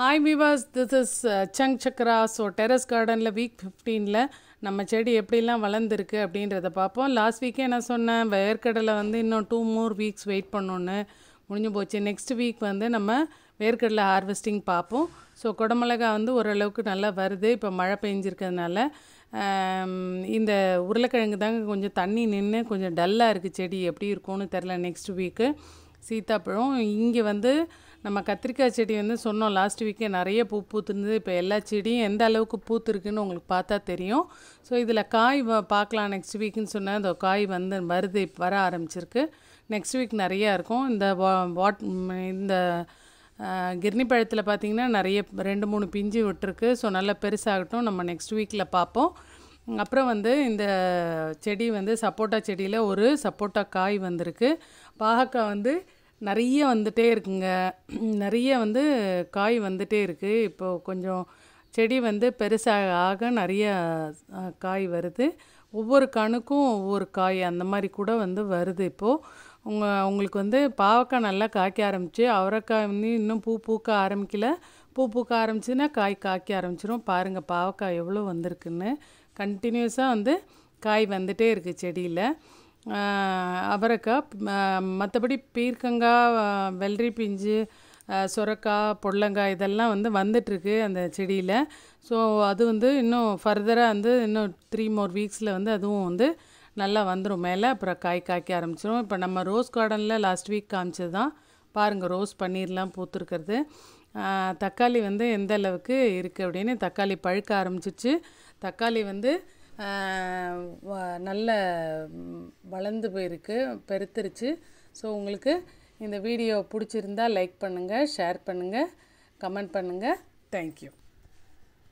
hi பீவாஸ் this is சங் சக்ரா ஸோ டெரஸ் கார்டனில் வீக் ஃபிஃப்டீனில் நம்ம செடி எப்படிலாம் வளர்ந்துருக்கு அப்படின்றத பார்ப்போம் லாஸ்ட் வீக்கே நான் சொன்னேன் வேர்க்கடலை வந்து இன்னும் டூ மோர் வீக்ஸ் வெயிட் பண்ணோன்னு முடிஞ்சு போச்சு நெக்ஸ்ட் வீக் வந்து நம்ம வேர்க்கடலை ஹார்வெஸ்டிங் பார்ப்போம் ஸோ குடமிளகா வந்து ஓரளவுக்கு நல்லா வருது இப்போ மழை பெஞ்சிருக்கிறதுனால இந்த உருளைக்கிழங்கு தாங்க கொஞ்சம் தண்ணி நின்று கொஞ்சம் டல்லாக இருக்குது செடி எப்படி இருக்கும்னு தெரில நெக்ஸ்ட் வீக்கு சீத்தாப்பழம் இங்கே வந்து நம்ம கத்திரிக்காய் செடி வந்து சொன்னோம் லாஸ்ட் வீக்கே நிறைய பூ பூத்துருந்தது இப்போ எல்லா செடியும் எந்த அளவுக்கு பூத்துருக்குன்னு உங்களுக்கு பார்த்தா தெரியும் ஸோ இதில் காய் பார்க்கலாம் நெக்ஸ்ட் வீக்குன்னு சொன்னால் அந்த காய் வந்து வருது வர ஆரம்பிச்சிருக்கு நெக்ஸ்ட் வீக் நிறையா இருக்கும் இந்த வாட் இந்த கிர்னி பழத்தில் பார்த்திங்கன்னா நிறைய ரெண்டு மூணு பிஞ்சு விட்டுருக்கு ஸோ நல்லா பெருசாகட்டும் நம்ம நெக்ஸ்ட் வீக்கில் பார்ப்போம் அப்புறம் வந்து இந்த செடி வந்து சப்போட்டா செடியில் ஒரு சப்போட்டா காய் வந்திருக்கு பாகக்காய் வந்து நிறைய வந்துட்டே இருக்குங்க நிறைய வந்து காய் வந்துட்டே இருக்குது இப்போது கொஞ்சம் செடி வந்து பெருசாக ஆக நிறைய காய் வருது ஒவ்வொரு கணுக்கும் ஒவ்வொரு காய் அந்த மாதிரி கூட வந்து வருது இப்போது உங்க உங்களுக்கு வந்து பாவக்காய் நல்லா காய்க்க ஆரம்பிச்சு அவரைக்காய் வந்து இன்னும் பூ பூக்க ஆரம்பிக்கல பூ பூக்க ஆரம்பிச்சுன்னா காய் காய்க்க ஆரம்பிச்சிரும் பாருங்கள் பாவக்காய் எவ்வளோ வந்திருக்குன்னு கண்டினியூஸாக வந்து காய் வந்துகிட்டே இருக்குது செடியில் அவரைக்காய் மற்றபடி பீர்க்கங்காய் வெள்ளரி பிஞ்சு சுரக்காய் பொடலங்காய் இதெல்லாம் வந்து வந்துட்டுருக்கு அந்த செடியில் ஸோ அது வந்து இன்னும் ஃபர்தராக வந்து இன்னும் த்ரீ மோர் வீக்ஸில் வந்து அதுவும் வந்து நல்லா வந்துடும் மேலே அப்புறம் காய் காய்க்க ஆரம்பிச்சிடும் இப்போ நம்ம ரோஸ் கார்டனில் லாஸ்ட் வீக் காமிச்சது தான் பாருங்கள் ரோஸ் பன்னீர்லாம் பூத்துருக்கிறது தக்காளி வந்து எந்த அளவுக்கு இருக்குது அப்படின்னு தக்காளி பழுக்க ஆரம்பிச்சிச்சு தக்காளி வந்து நல்ல வளர்ந்து போயிருக்கு பெருத்துருச்சு ஸோ உங்களுக்கு இந்த வீடியோ பிடிச்சிருந்தால் லைக் பண்ணுங்கள் ஷேர் பண்ணுங்கள் கமெண்ட் பண்ணுங்கள் தேங்க்யூ